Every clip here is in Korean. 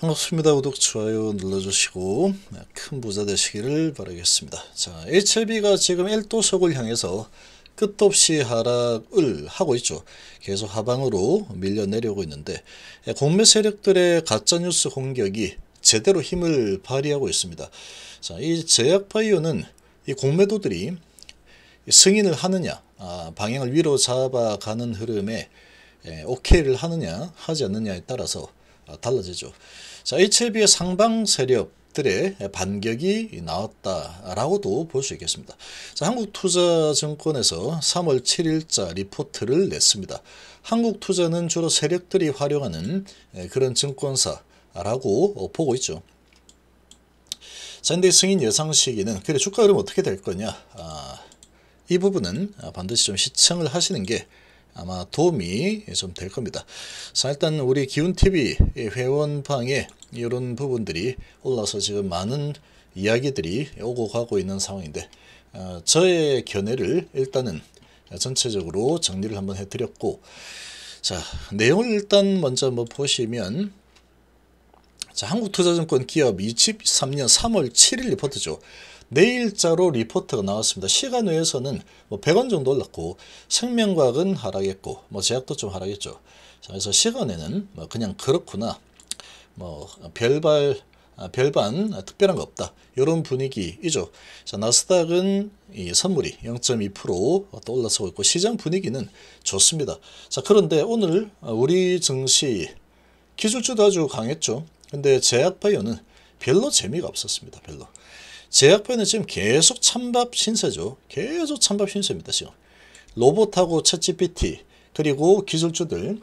반갑습니다. 구독, 좋아요 눌러주시고 네, 큰 부자 되시기를 바라겠습니다. 자, HLB가 지금 1도석을 향해서 끝없이 하락을 하고 있죠. 계속 하방으로 밀려 내려오고 있는데 공매 예, 세력들의 가짜뉴스 공격이 제대로 힘을 발휘하고 있습니다. 자, 이 제약바이오는 이 공매도들이 승인을 하느냐, 아, 방향을 위로 잡아가는 흐름에 에, 예, 오케이를 하느냐, 하지 않느냐에 따라서 아, 달라지죠. 자, 이에 비해 상방 세력 들의 반격이 나왔다라고도 볼 수 있겠습니다. 자, 한국투자증권에서 3월 7일자 리포트를 냈습니다. 한국투자는 주로 세력들이 활용하는 그런 증권사라고 보고 있죠. 잔디 승인 예상 시기는 그래 주가 흐름 어떻게 될 거냐 아, 이 부분은 아, 반드시 좀 시청을 하시는 게 아마 도움이 좀 될 겁니다. 자 일단 우리 기운TV 회원방에 이런 부분들이 올라서 지금 많은 이야기들이 오고 가고 있는 상황인데 어, 저의 견해를 일단은 전체적으로 정리를 한번 해드렸고 자 내용을 일단 먼저 뭐 보시면 자 한국투자증권 기업 23년 3월 7일 리포트죠. 내일자로 네 리포트가 나왔습니다. 시간 외에서는 뭐 100원 정도 올랐고 생명과학은 하락했고 뭐 제약도 좀 하락했죠. 그래서 시간에는 뭐 그냥 그렇구나 뭐 별발 아, 별반 아, 특별한 거 없다. 이런 분위기이죠. 자, 나스닥은 이 선물이 0.2%또 올라서고 있고 시장 분위기는 좋습니다. 자, 그런데 오늘 우리 증시 기술주도 아주 강했죠. 근데 제약바이오는 별로 재미가 없었습니다. 별로. 제약에는 지금 계속 찬밥 신세죠. 계속 찬밥 신세입니다. 지금 로봇하고 챗GPT 그리고 기술주들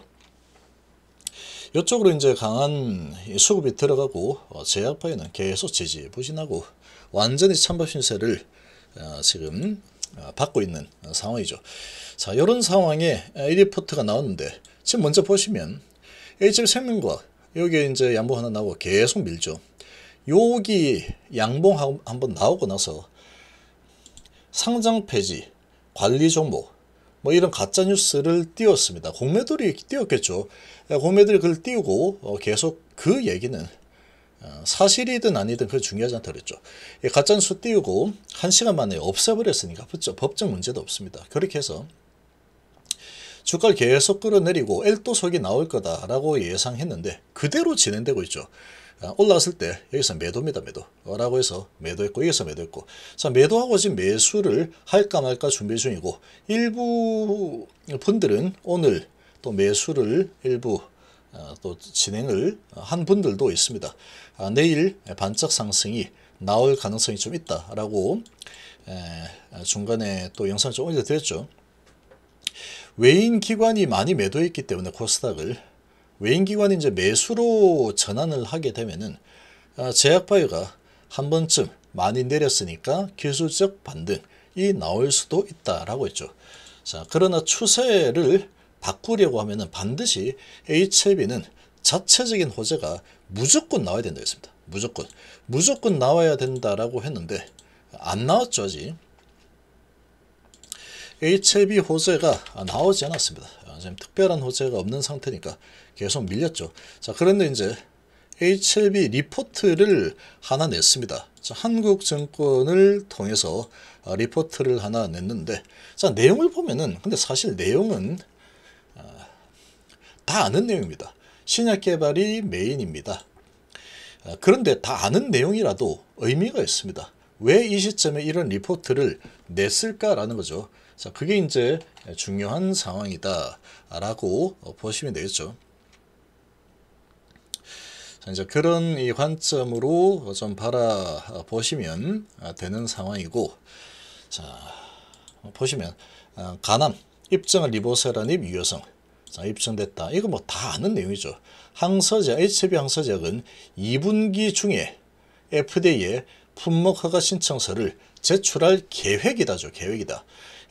이쪽으로 이제 강한 수급이 들어가고 어, 제약에는 계속 지지 부진하고 완전히 찬밥 신세를 어, 지금 어, 받고 있는 상황이죠. 자 이런 상황에 1리포트가 나왔는데 지금 먼저 보시면 HB 생명과 여기에 이제 양보 하나 나오고 계속 밀죠. 여기 양봉 한번 나오고 나서 상장 폐지, 관리 종목 뭐 이런 가짜뉴스를 띄웠습니다. 공매도리 띄웠겠죠. 예, 공매도리 그걸 띄우고 어, 계속 그 얘기는 어, 사실이든 아니든 그 중요하지 않다 그랬죠. 예, 가짜뉴스 띄우고 한 시간 만에 없애버렸으니까 법적 문제도 없습니다. 그렇게 해서 주가를 계속 끌어내리고 엘도 속이 나올 거다라고 예상했는데 그대로 진행되고 있죠. 아, 올라갔을 때 여기서 매도입니다. 매도. 라고 해서 매도했고 여기서 매도했고 자 매도하고 지금 매수를 할까 말까 준비 중이고 일부 분들은 오늘 또 매수를 일부 아, 또 진행을 한 분들도 있습니다. 아, 내일 반짝 상승이 나올 가능성이 좀 있다라고 중간에 또 영상을 좀 올려드렸죠. 외인 기관이 많이 매도했기 때문에 코스닥을 외인기관이 이제 매수로 전환을 하게 되면은 아, 제약바이오가 한 번쯤 많이 내렸으니까 기술적 반등이 나올 수도 있다라고 했죠. 자, 그러나 추세를 바꾸려고 하면은 반드시 HLB는 e 자체적인 호재가 무조건 나와야 된다 했습니다. 무조건. 무조건 나와야 된다라고 했는데 안 나왔죠, 아직. HLB e 호재가 나오지 않았습니다. 아, 지금 특별한 호재가 없는 상태니까 계속 밀렸죠. 자, 그런데 이제 HLB 리포트를 하나 냈습니다. 자, 한국증권을 통해서 아, 리포트를 하나 냈는데 자, 내용을 보면은 근데 사실 내용은 아, 다 아는 내용입니다. 신약 개발이 메인입니다. 아, 그런데 다 아는 내용이라도 의미가 있습니다. 왜 이 시점에 이런 리포트를 냈을까라는 거죠. 자, 그게 이제 중요한 상황이다라고 보시면 되겠죠. 자, 이제 그런 이 관점으로 좀 바라보시면 아, 되는 상황이고, 자, 보시면, 아, 가남, 입증을 리보세라닙 유효성. 자, 입증됐다. 이거 뭐 다 아는 내용이죠. 항서제, HB 항서제약은 2분기 중에 FDA에 품목 허가 신청서를 제출할 계획이다죠. 계획이다.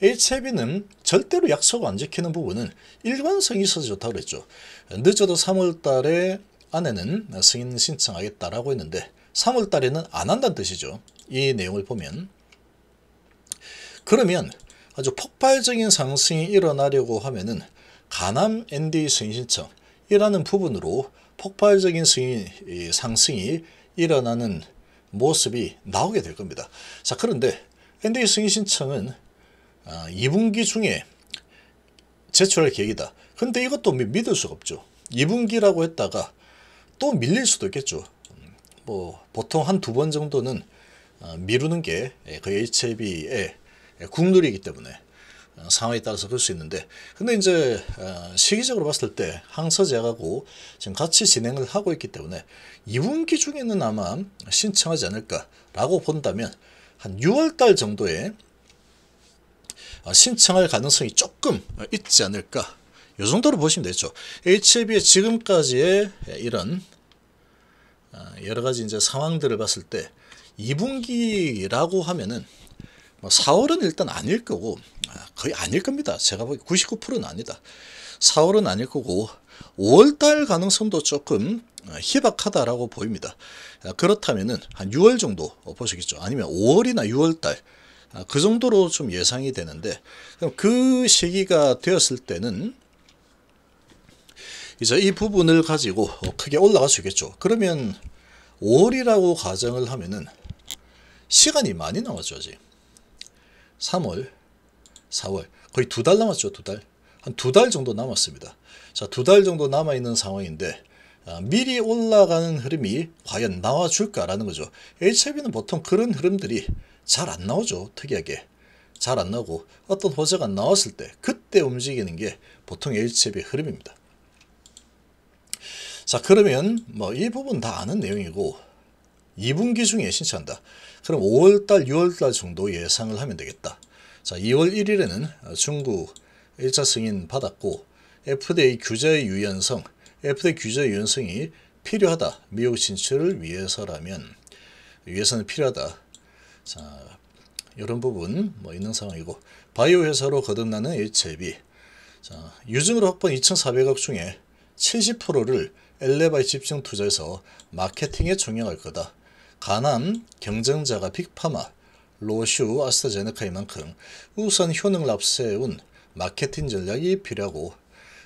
HB는 절대로 약속안 지키는 부분은 일관성이 있어서 좋다고 그랬죠. 늦어도 3월 달에 아내는 승인 신청하겠다라고 했는데 3월달에는 안 한다는 뜻이죠. 이 내용을 보면 그러면 아주 폭발적인 상승이 일어나려고 하면은 가남 ND 승인 신청이라는 부분으로 폭발적인 승인, 상승이 일어나는 모습이 나오게 될 겁니다. 자 그런데 ND 승인 신청은 2분기 아, 중에 제출할 계획이다. 근데 이것도 믿을 수가 없죠. 2분기라고 했다가 또 밀릴 수도 있겠죠. 뭐 보통 한 두 번 정도는 어, 미루는 게그 예, HB의 국룰이기 때문에 어, 상황에 따라서 그럴 수 있는데 근데 이제 어, 시기적으로 봤을 때 항서제하고 지금 같이 진행을 하고 있기 때문에 2분기 중에는 아마 신청하지 않을까라고 본다면 한 6월달 정도에 신청할 가능성이 조금 있지 않을까 요 정도로 보시면 되죠. HLB의 지금까지의 이런 아, 여러 가지 이제 상황들을 봤을 때 2분기라고 하면은 4월은 뭐 일단 아닐 거고 아, 거의 아닐 겁니다. 제가 보기 99%는 아니다. 4월은 아닐 거고 5월달 가능성도 조금 아, 희박하다라고 보입니다. 그렇다면은 한 6월 정도 보시겠죠. 아니면 5월이나 6월달 그 정도로 좀 예상이 되는데 그 시기가 되었을 때는 이제 이 부분을 가지고 크게 올라갈 수 있겠죠. 그러면 5월이라고 가정을 하면은 시간이 많이 남았죠. 아직. 3월, 4월 거의 두 달 남았죠. 두 달. 한 두 달 정도 남았습니다. 자, 두 달 정도 남아있는 상황인데 아, 미리 올라가는 흐름이 과연 나와줄까라는 거죠. HIV는 보통 그런 흐름들이 잘 안 나오죠. 특이하게. 잘 안 나오고 어떤 호재가 나왔을 때 그때 움직이는 게 보통 h i v 흐름입니다. 자 그러면 뭐 이 부분 다 아는 내용이고 2분기 중에 신청한다. 그럼 5월달 6월달 정도 예상을 하면 되겠다. 자 2월 1일에는 중국 1차 승인 받았고 FDA 규제의 유연성 FDA 규제의 유연성이 필요하다. 미국 진출을 위해서라면 위해서는 필요하다. 자 이런 부분 뭐 있는 상황이고 바이오 회사로 거듭나는 HLB 자, 유증으로 확보한 2,400억 중에 70%를 엘레바이 집중 투자에서 마케팅에 종용할 거다. 가난 경쟁자가 빅파마, 로슈 아스트라제네카인 만큼 우선 효능을 앞세운 마케팅 전략이 필요하고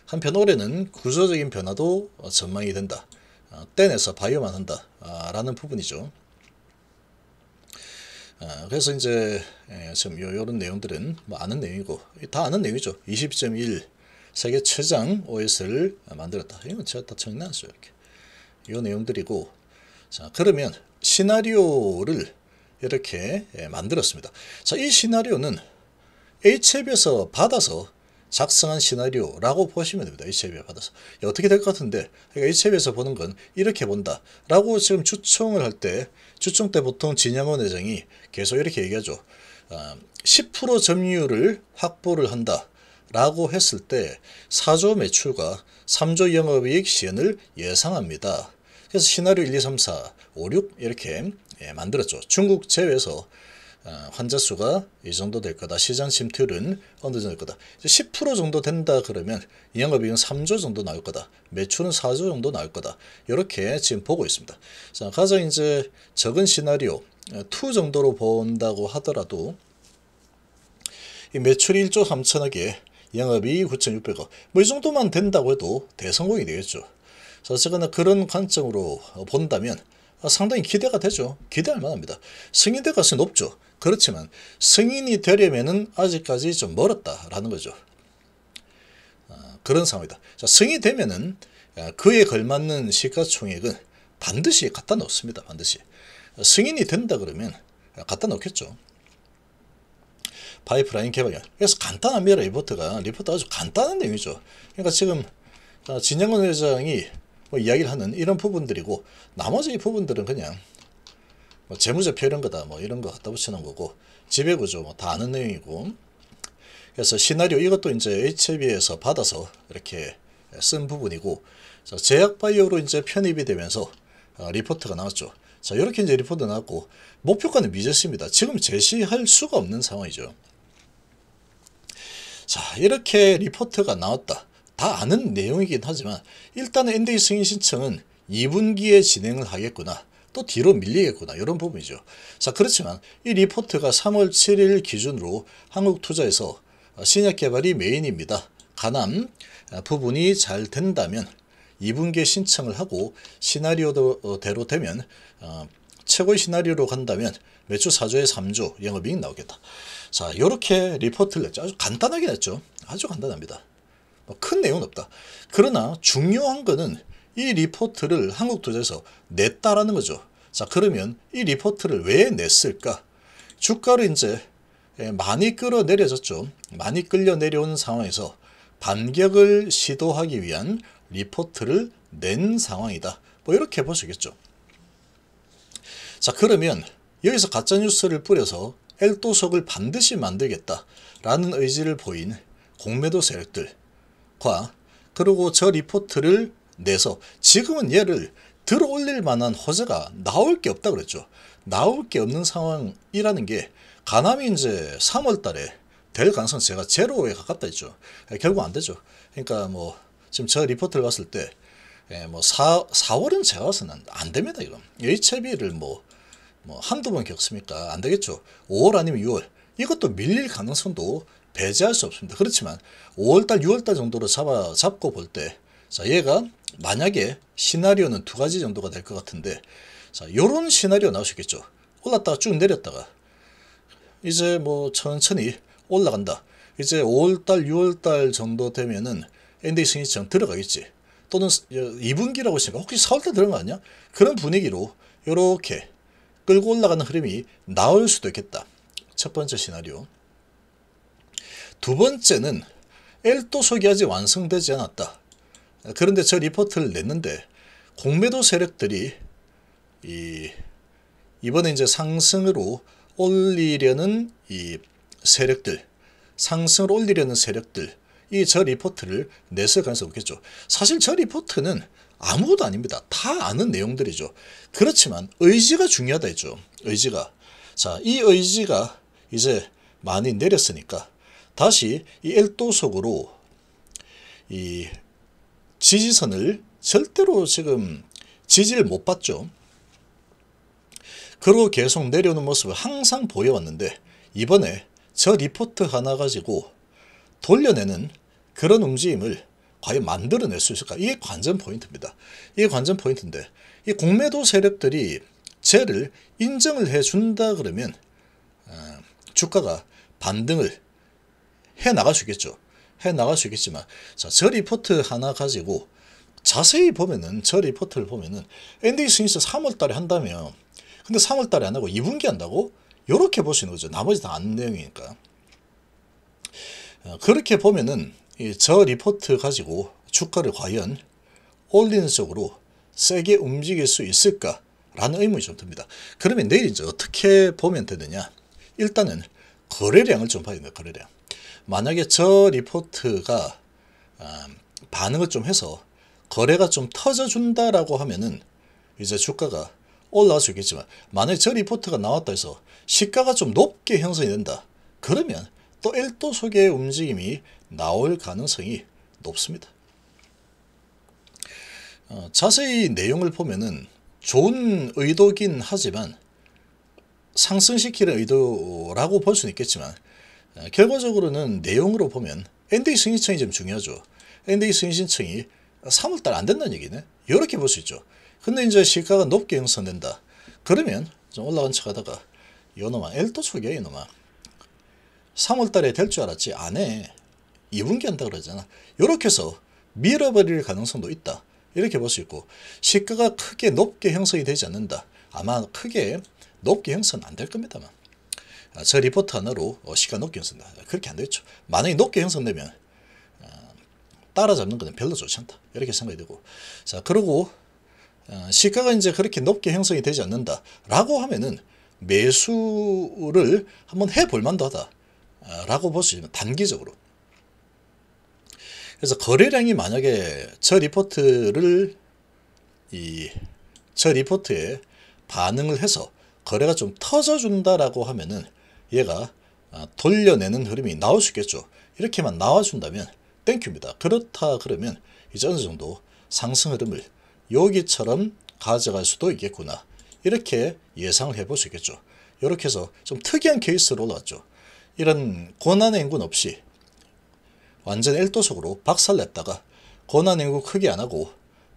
한편 올해는 구조적인 변화도 전망이 된다. 아, 떼내서 바이오만 한다. 아, 라는 부분이죠. 아, 그래서 이제 예, 지금 요런 내용들은 뭐 아는 내용이고 다 아는 내용이죠. 20.1 세계 최장 OS를 만들었다. 이건 제가 다 정리놨어요. 이렇게. 이 내용들이고 자 그러면 시나리오를 이렇게 예, 만들었습니다. 자, 이 시나리오는 HF에서 받아서 작성한 시나리오라고 보시면 됩니다. HF에 받아서. 예, 어떻게 될 것 같은데 그러니까 HF에서 보는 건 이렇게 본다. 라고 지금 추총을 할 때 추총 때 보통 진양원 회장이 계속 이렇게 얘기하죠. 10% 아, 점유율을 확보를 한다. 라고 했을 때 4조 매출과 3조 영업이익 시연을 예상합니다. 그래서 시나리오 1, 2, 3, 4, 5, 6 이렇게 예, 만들었죠. 중국 제외에서 어, 환자 수가 이 정도 될 거다. 시장 침투율은 어느 정도 될 거다. 10% 정도 된다 그러면 영업이익은 3조 정도 나올 거다. 매출은 4조 정도 나올 거다. 이렇게 지금 보고 있습니다. 자, 가장 이제 적은 시나리오 2 어, 정도로 본다고 하더라도 이 매출이 1조 3천억에 영업이익 9,600억 뭐 이 정도만 된다고 해도 대성공이 되겠죠. 자, 제가 그런 관점으로 본다면 상당히 기대가 되죠. 기대할 만합니다. 승인 될 가능성이 높죠. 그렇지만 승인이 되려면 아직까지 좀 멀었다라는 거죠. 아, 그런 상황이다. 자, 승인이 되면 아, 그에 걸맞는 시가총액은 반드시 갖다 놓습니다. 반드시. 아, 승인이 된다 그러면 갖다 놓겠죠. 파이프라인 개발이야. 그래서 간단합니다. 리포트가. 리포트 아주 간단한 내용이죠. 그러니까 지금 어, 진영근 회장이 뭐 이야기를 하는 이런 부분들이고 나머지 부분들은 그냥 뭐 재무제표 이런 거다 뭐 이런 거 갖다 붙이는 거고 지배구조 뭐 다 아는 내용이고 그래서 시나리오 이것도 이제 HB에서 받아서 이렇게 쓴 부분이고 자, 제약바이오로 이제 편입이 되면서 어, 리포트가 나왔죠. 자 이렇게 이제 리포트 나왔고 목표가는 미제스입니다. 지금 제시할 수가 없는 상황이죠. 자 이렇게 리포트가 나왔다. 다 아는 내용이긴 하지만 일단 NDA 승인 신청은 2분기에 진행을 하겠구나. 또 뒤로 밀리겠구나 이런 부분이죠. 자 그렇지만 이 리포트가 3월 7일 기준으로 한국투자에서 신약 개발이 메인입니다. 가남 부분이 잘 된다면 2분기에 신청을 하고 시나리오대로 되면 어, 최고의 시나리오로 간다면 매출 4조에 3조 영업이익 나오겠다. 자 이렇게 리포트를 냈죠. 아주 간단하게 냈죠. 아주 간단합니다. 뭐큰 내용은 없다. 그러나 중요한 거는 이 리포트를 한국투자에서 냈다라는 거죠. 자 그러면 이 리포트를 왜 냈을까? 주가를 이제 예, 많이 끌어내려졌죠. 많이 끌려 내려오는 상황에서 반격을 시도하기 위한 리포트를 낸 상황이다. 뭐 이렇게 보시겠죠. 자 그러면 여기서 가짜뉴스를 뿌려서 엘도석을 반드시 만들겠다라는 의지를 보인 공매도 세력들과 그리고 저 리포트를 내서 지금은 얘를 들어올릴 만한 호재가 나올 게 없다 그랬죠. 나올 게 없는 상황이라는 게 가남이 이제 3월 달에 될 가능성 제가 제로에 가깝다 했죠. 예, 결국 안 되죠. 그러니까 뭐 지금 저 리포트를 봤을 때뭐 예, 4, 월은 제가 와서는안 됩니다, 이건. HIV를 뭐뭐 한두 번 겪습니까? 안 되겠죠. 5월 아니면 6월. 이것도 밀릴 가능성도 배제할 수 없습니다. 그렇지만 5월달, 6월달 정도로 잡아, 잡고 볼 때, 자, 얘가 만약에 시나리오는 두 가지 정도가 될 것 같은데, 자, 요런 시나리오 나오수겠죠 올랐다가 쭉 내렸다가, 이제 뭐 천천히 올라간다. 이제 5월달, 6월달 정도 되면은 엔데이싱청 들어가겠지. 또는 2분기라고 했으니까 혹시 4월달 들어간 거 아니야? 그런 분위기로 요렇게 끌고 올라가는 흐름이 나올 수도 있겠다. 첫 번째 시나리오. 두 번째는 엘도 속이 아직 완성되지 않았다. 그런데 저 리포트를 냈는데 공매도 세력들이 이 이번에 이제 상승으로 올리려는 이 세력들, 상승을 올리려는 세력들, 이 저 리포트를 냈을 가능성이 높겠죠. 사실 저 리포트는 아무것도 아닙니다. 다 아는 내용들이죠. 그렇지만 의지가 중요하다 했죠. 의지가. 자, 이 의지가 이제 많이 내렸으니까 다시 이 엘도속으로 이 지지선을 절대로 지금 지지를 못 받죠. 그리고 계속 내려오는 모습을 항상 보여왔는데 이번에 저 리포트 하나 가지고 돌려내는 그런 움직임을 과연 만들어낼 수 있을까? 이게 관전 포인트입니다. 이게 관전 포인트인데 이 공매도 세력들이 죄를 인정을 해준다 그러면 어, 주가가 반등을 해 나갈 수 있겠죠. 해 나갈 수 있겠지만 자, 저 리포트 하나 가지고 자세히 보면은 저 리포트를 보면은 엔딩 스윙스 3월 달에 한다면 근데 3월 달에 안 하고 2분기 한다고 이렇게 볼 수 있는 거죠. 나머지 다 안 내용이니까. 어, 그렇게 보면은 저 리포트 가지고 주가를 과연 올리는 쪽으로 세게 움직일 수 있을까? 라는 의문이 좀 듭니다. 그러면 내일 이제 어떻게 보면 되느냐? 일단은 거래량을 좀 봐야 돼요. 거래량. 만약에 저 리포트가 아, 반응을 좀 해서 거래가 좀 터져준다라고 하면은 이제 주가가 올라올 수 있겠지만 만약에 저 리포트가 나왔다 해서 시가가 좀 높게 형성이 된다. 그러면 또 1도 속의 움직임이 나올 가능성이 높습니다. 어, 자세히 내용을 보면 좋은 의도긴 하지만 상승시키는 의도라고 볼 수는 있겠지만 어, 결과적으로는 내용으로 보면 NDA 승인청이 좀 중요하죠. NDA 승인신청이 3월달 안 된다는 얘기네. 이렇게 볼 수 있죠. 근데 이제 시가가 높게 형성된다. 그러면 좀 올라간 척 하다가 요놈아 엘도 초기야 이놈아 3월달에 될 줄 알았지 안해 이분기한다 그러잖아. 이렇게 해서 밀어버릴 가능성도 있다. 이렇게 볼 수 있고 시가가 크게 높게 형성이 되지 않는다. 아마 크게 높게 형성은 안 될 겁니다만. 아, 저 리포트 하나로 어, 시가 높게 형성된다. 그렇게 안 되겠죠. 만약에 높게 형성되면 아, 따라잡는 것은 별로 좋지 않다. 이렇게 생각이 되고 자 그리고 아, 시가가 이제 그렇게 높게 형성이 되지 않는다라고 하면은 매수를 한번 해볼 만도 하다라고 볼 수있지만 단기적으로 그래서 거래량이 만약에 저 리포트를 이 저 리포트에 반응을 해서 거래가 좀 터져준다라고 하면은 얘가 아, 돌려내는 흐름이 나올 수 있겠죠. 이렇게만 나와준다면 땡큐입니다. 그렇다 그러면 이제 어느 정도 상승 흐름을 여기처럼 가져갈 수도 있겠구나. 이렇게 예상을 해볼 수 있겠죠. 이렇게 해서 좀 특이한 케이스로 올라왔죠. 이런 고난의 행군 없이 완전 엘도석으로 박살냈다가 권한 연구 크게 안 하고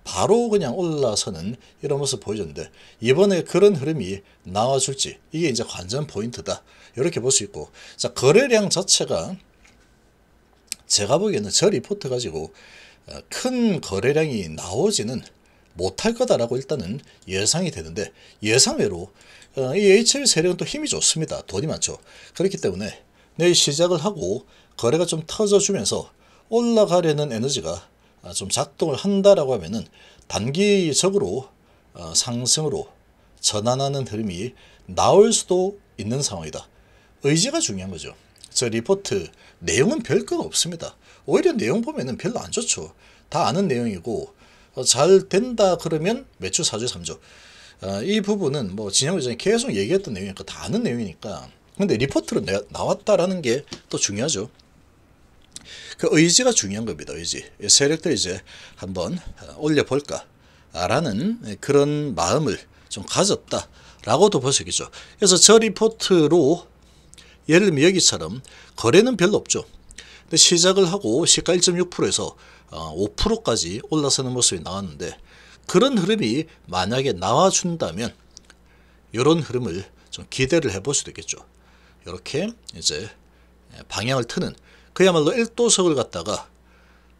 바로 그냥 올라서는 이런 모습 보여줬는데 이번에 그런 흐름이 나와줄지 이게 이제 관전 포인트다 이렇게 볼 수 있고 자 거래량 자체가 제가 보기에는 저 리포트 가지고 어, 큰 거래량이 나오지는 못할 거다라고 일단은 예상이 되는데 예상외로 어, 이 HL 세력은 또 힘이 좋습니다 돈이 많죠 그렇기 때문에 내일 시작을 하고 거래가 좀 터져주면서 올라가려는 에너지가 아, 좀 작동을 한다라고 하면은 단기적으로 어, 상승으로 전환하는 흐름이 나올 수도 있는 상황이다. 의지가 중요한 거죠. 저 리포트 내용은 별거 없습니다. 오히려 내용 보면은 별로 안 좋죠. 다 아는 내용이고 어, 잘 된다 그러면 매출 4주 3주 어, 이 부분은 뭐 진영 의장이 계속 얘기했던 내용이니까 다 아는 내용이니까 근데 리포트로 나왔다라는 게 또 중요하죠. 그 의지가 중요한 겁니다. 의지. 세력들 이제 한번 어, 올려볼까라는 아, 그런 마음을 좀 가졌다라고도 볼수 있겠죠. 그래서 저 리포트로 예를 들면 여기처럼 거래는 별로 없죠. 근데 시작을 하고 시가 1.6%에서 5%까지 올라서는 모습이 나왔는데 그런 흐름이 만약에 나와준다면 이런 흐름을 좀 기대를 해볼 수도 있겠죠. 이렇게 이제 방향을 트는 그야말로 1도석을 갖다가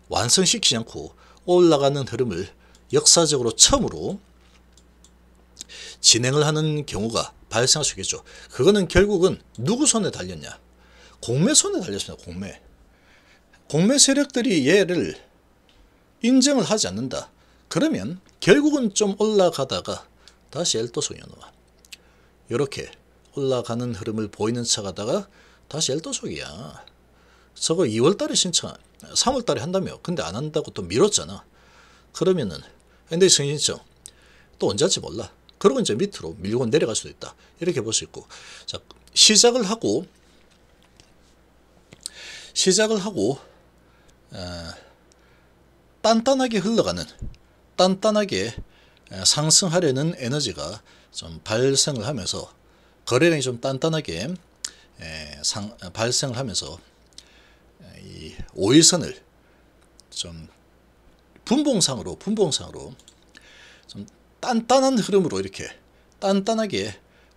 완성시키지 않고 올라가는 흐름을 역사적으로 처음으로 진행을 하는 경우가 발생할 수 있겠죠. 그거는 결국은 누구 손에 달렸냐? 공매 손에 달렸습니다. 공매. 공매 세력들이 얘를 인정을 하지 않는다. 그러면 결국은 좀 올라가다가 다시 엘도성 연호와 이렇게 올라가는 흐름을 보이는 척하다가 다시 엘도석이야 저거 2월달에 신청, 3월달에 한다며. 근데 안 한다고 또 미뤘잖아. 그러면은 근데 승인신청 또 언제 할지 몰라. 그러고 이제 밑으로 밀고 내려갈 수도 있다. 이렇게 볼 수 있고. 자, 시작을 하고, 시작을 하고, 어, 단단하게 흘러가는, 단단하게 상승하려는 에너지가 좀 발생을 하면서, 거래량이 좀 단단하게 에, 상, 발생을 하면서 이 오일선을 좀 분봉상으로 분봉상으로 좀 단단한 흐름으로 이렇게 단단하게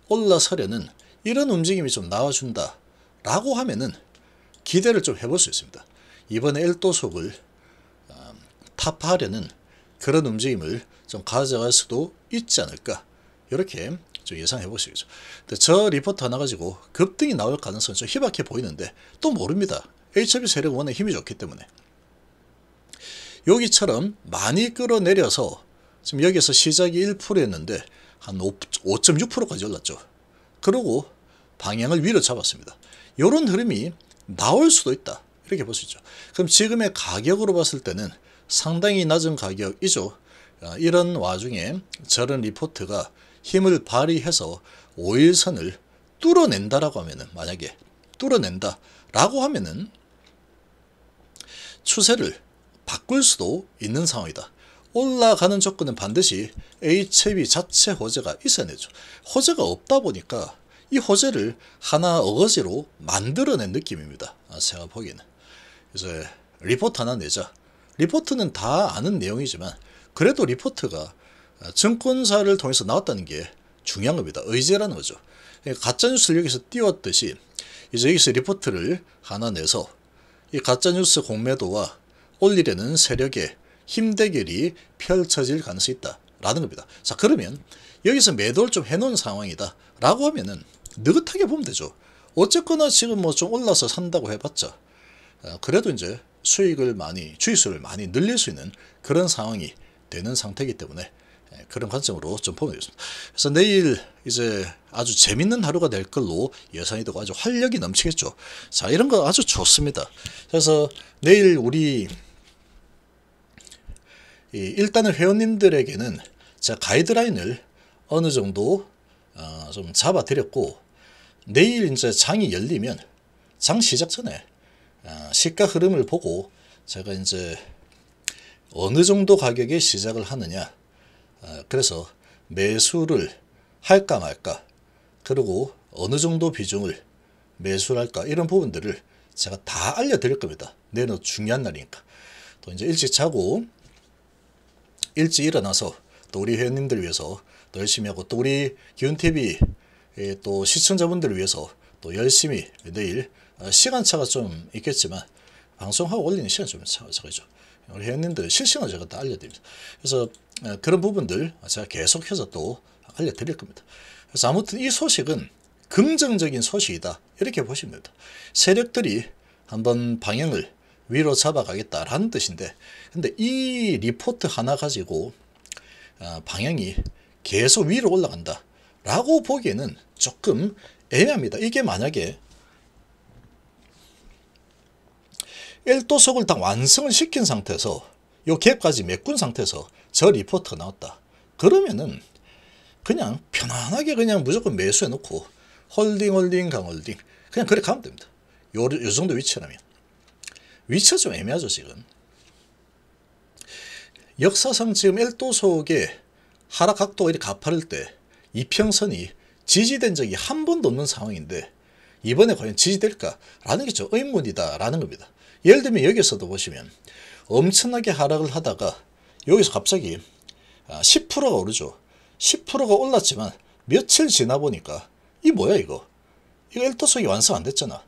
올라서려는 이런 움직임이 좀 나와준다 라고 하면은 기대를 좀 해볼 수 있습니다. 이번에 1도속을 어, 아, 타파하려는 그런 움직임을 좀 가져갈 수도 있지 않을까 이렇게 좀 예상해 보시겠죠. 근데 저 리포트 하나 가지고 급등이 나올 가능성이 좀 희박해 보이는데 또 모릅니다. h b v 세력 워낙 힘이 좋기 때문에 여기처럼 많이 끌어내려서 지금 여기서 시작이 1%였는데 한 5.6%까지 올랐죠. 그러고 방향을 위로 잡았습니다. 이런 흐름이 나올 수도 있다. 이렇게 볼 수 있죠. 그럼 지금의 가격으로 봤을 때는 상당히 낮은 가격이죠. 아, 이런 와중에 저런 리포트가 힘을 발휘해서 5일선을 뚫어낸다라고 하면은 만약에 뚫어낸다라고 하면은 추세를 바꿀 수도 있는 상황이다. 올라가는 조건은 반드시 HB 자체 호재가 있어야 죠 호재가 없다 보니까 이 호재를 하나 어거지로 만들어낸 느낌입니다. 아, 제가 보기에는. 이제 리포트 하나 내자. 리포트는 다 아는 내용이지만 그래도 리포트가 증권사를 통해서 나왔다는 게 중요한 겁니다. 의제라는 거죠. 예, 가짜뉴스를 여기서 띄웠듯이 이제 여기서 리포트를 하나 내서 이 가짜뉴스 공매도와 올리려는 세력의 힘대결이 펼쳐질 가능성이 있다. 라는 겁니다. 자 그러면 여기서 매도를 좀 해놓은 상황이다. 라고 하면은 느긋하게 보면 되죠. 어쨌거나 지금 뭐 좀 올라서 산다고 해봤자 어, 그래도 이제 수익을 많이 주익수를 많이 늘릴 수 있는 그런 상황이 되는 상태이기 때문에 예, 그런 관점으로 좀 보면겠습니다. 그래서 내일 이제 아주 재밌는 하루가 될 걸로 예상이 되고 아주 활력이 넘치겠죠. 자 이런 거 아주 좋습니다. 그래서 내일 우리 일단은 회원님들에게는 제가 가이드라인을 어느 정도 어좀 잡아드렸고 내일 이제 장이 열리면 장 시작 전에 어, 시가 흐름을 보고 제가 이제 어느 정도 가격에 시작을 하느냐 아, 그래서 매수를 할까 말까 그리고 어느 정도 비중을 매수할까 를 이런 부분들을 제가 다 알려드릴 겁니다. 내는 중요한 날이니까. 또 이제 일찍 자고 일찍 일어나서 또 우리 회원님들 위해서 또 열심히 하고 또 우리 기운TV 또 시청자분들을 위해서 또 열심히 내일 아, 시간차가 좀 있겠지만 방송하고 올리는 시간 좀 차가죠. 우리 회원님들 실시간으로 제가 또 알려드립니다. 그래서 어, 그런 부분들 제가 계속해서 또 알려드릴 겁니다. 그래서 아무튼 이 소식은 긍정적인 소식이다. 이렇게 보시면 됩니다. 세력들이 한번 방향을 위로 잡아가겠다라는 뜻인데 근데 이 리포트 하나 가지고 어, 방향이 계속 위로 올라간다 라고 보기에는 조금 애매합니다. 이게 만약에 1도석을다 완성을 시킨 상태에서 요 갭까지 메꾼 상태에서 저 리포트 가 나왔다. 그러면은 그냥 편안하게 그냥 무조건 매수해놓고 홀딩 홀딩 강홀딩 그냥 그렇게 가면 됩니다. 요, 요 정도 위치라면. 위치가 좀 애매하죠 지금. 역사상 지금 1도석의 하락각도가 이렇게 가파를 때 이평선이 지지된 적이 한 번도 없는 상황인데 이번에 과연 지지될까라는 게 좀 의문이다라는 겁니다. 예를 들면 여기서도 보시면 엄청나게 하락을 하다가 여기서 갑자기 10%가 아, 오르죠. 10%가 올랐지만 며칠 지나 보니까 이 뭐야 이거? 이거 엘토석이 완성 안 됐잖아.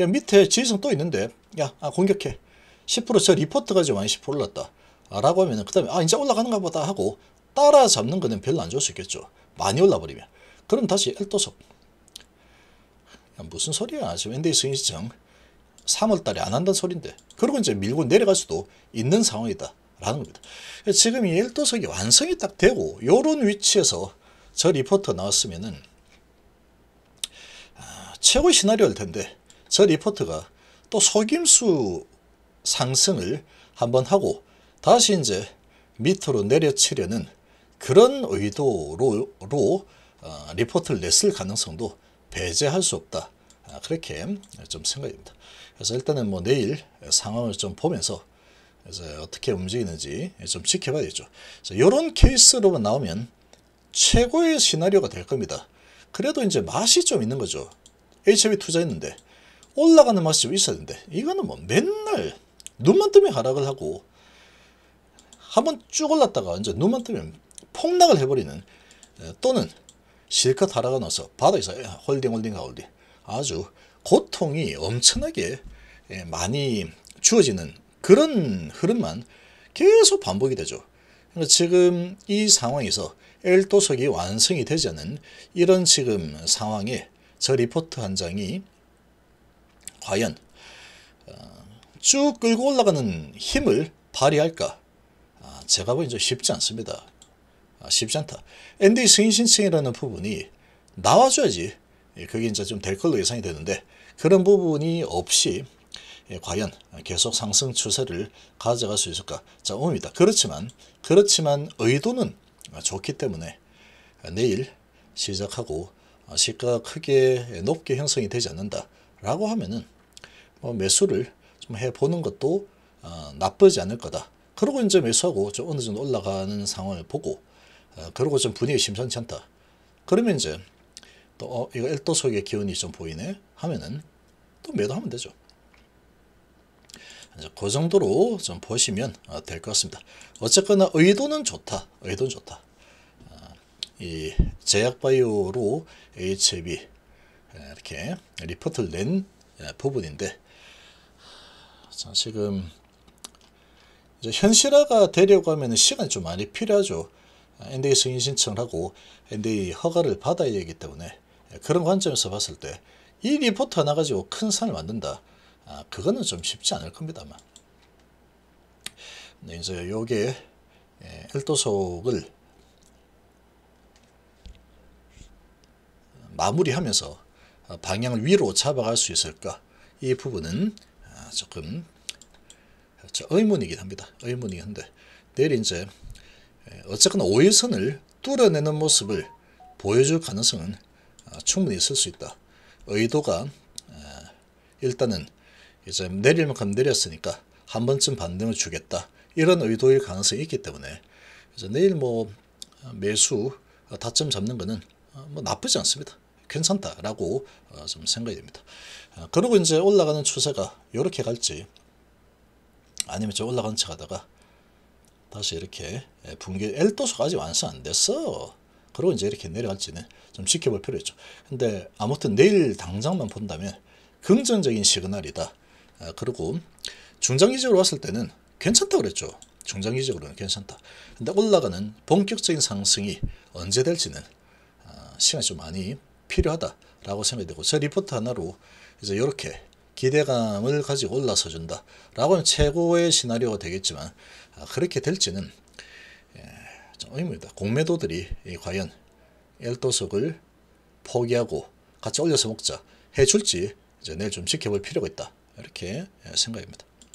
야 밑에 지지성또 있는데 야 아, 공격해. 10%저 리포트가 지금 한10% 올랐다. 아, 라고 하면그 다음에 아 이제 올라가는가 보다 하고 따라잡는 거는 별로 안 좋을 수 있겠죠. 많이 올라버리면. 그럼 다시 엘토석. 야, 무슨 소리야 지금 엔데이 스윙시청 3월달에 안 한다는 소리인데 그리고 이제 밀고 내려갈 수도 있는 상황이다 라는 겁니다. 지금 이 12석이 완성이 딱 되고 요런 위치에서 저 리포터 나왔으면은 아, 최고 시나리오일 텐데 저 리포터가 또 속임수 상승을 한번 하고 다시 이제 밑으로 내려치려는 그런 의도로 어, 리포트를 냈을 가능성도 배제할 수 없다. 아, 그렇게 좀 생각입니다. 그래서 일단은 뭐 내일 상황을 좀 보면서 이제 어떻게 움직이는지 좀 지켜봐야겠죠. 그래서 이런 케이스로만 나오면 최고의 시나리오가 될 겁니다. 그래도 이제 맛이 좀 있는 거죠. HB 투자했는데 올라가는 맛이 좀 있어야 되는데 이거는 뭐 맨날 눈만 뜨면 하락을 하고 한번 쭉 올랐다가 이제 눈만 뜨면 폭락을 해버리는 또는 실컷 하락을 넣어서 바닥에서 홀딩 홀딩 홀딩 아주 고통이 엄청나게 예, 많이 주어지는 그런 흐름만 계속 반복이 되죠. 그러니까 지금 이 상황에서 엘도석이 완성이 되지 않은 이런 지금 상황에 저 리포트 한 장이 과연 어, 쭉 끌고 올라가는 힘을 발휘할까? 아, 제가 보기엔 좀 쉽지 않습니다. 아, 쉽지 않다. ND 승인 신청이라는 부분이 나와줘야지 예, 그게 이제 좀될 걸로 예상이 되는데 그런 부분이 없이 예, 과연 계속 상승 추세를 가져갈 수 있을까? 자, 옵니다. 그렇지만 그렇지만 의도는 좋기 때문에 내일 시작하고 시가 크게 높게 형성이 되지 않는다라고 하면은 뭐 매수를 좀 해보는 것도 어, 나쁘지 않을 거다. 그러고 이제 매수하고 좀 어느 정도 올라가는 상황을 보고 어, 그러고 좀 분위기 심상치 않다. 그러면 이제 또 어, 이거 엘도 속의 기운이 좀 보이네 하면은 또 매도하면 되죠. 이제 그 정도로 좀 보시면 어, 될것 같습니다. 어쨌거나 의도는 좋다. 의도는 좋다. 아, 이 제약바이오로 HB 이렇게 리포트를 낸 부분인데 자, 지금 이제 현실화가 되려고 하면 시간이 좀 많이 필요하죠. NDA 아, 승인 신청을 하고 NDA 허가를 받아야 되기 때문에 예, 그런 관점에서 봤을 때 이 리포트 하나 가지고 큰 산을 만든다. 아, 그거는 좀 쉽지 않을 겁니다만. 근 네, 이제 요게 엘도속을 예, 마무리하면서 방향을 위로 잡아갈 수 있을까? 이 부분은 아, 조금 의문이긴 합니다. 의문이긴 한데 내일 이제 예, 어쨌거나 오일선을 뚫어내는 모습을 보여줄 가능성은 아, 충분히 있을 수 있다. 의도가 아, 일단은 이제 내릴 만큼 내렸으니까 한 번쯤 반등을 주겠다. 이런 의도일 가능성이 있기 때문에 그래 내일 뭐 매수 어, 다점 잡는 거는 어, 뭐 나쁘지 않습니다. 괜찮다라고 어, 좀 생각이 됩니다. 아, 그리고 이제 올라가는 추세가 이렇게 갈지 아니면 저 올라가는 척 하다가 다시 이렇게 예, 붕괴 엘도수가 아직 완성 안 됐어. 그리고 이제 이렇게 내려갈지는 좀 지켜볼 필요 있죠. 근데 아무튼 내일 당장만 본다면 긍정적인 시그널이다. 아, 그리고 중장기적으로 봤을 때는 괜찮다 그랬죠. 중장기적으로는 괜찮다. 근데 올라가는 본격적인 상승이 언제 될지는 아, 시간이 좀 많이 필요하다라고 생각이 되고 저 리포트 하나로 이제 이렇게 기대감을 가지고 올라서 준다라고 하면 최고의 시나리오가 되겠지만 아, 그렇게 될지는 의문이다. 공매도들이 과연 엘도석을 포기하고 같이 올려서 먹자 해줄지 이제 내일 좀 지켜볼 필요가 있다. 이렇게 예, 생각입니다.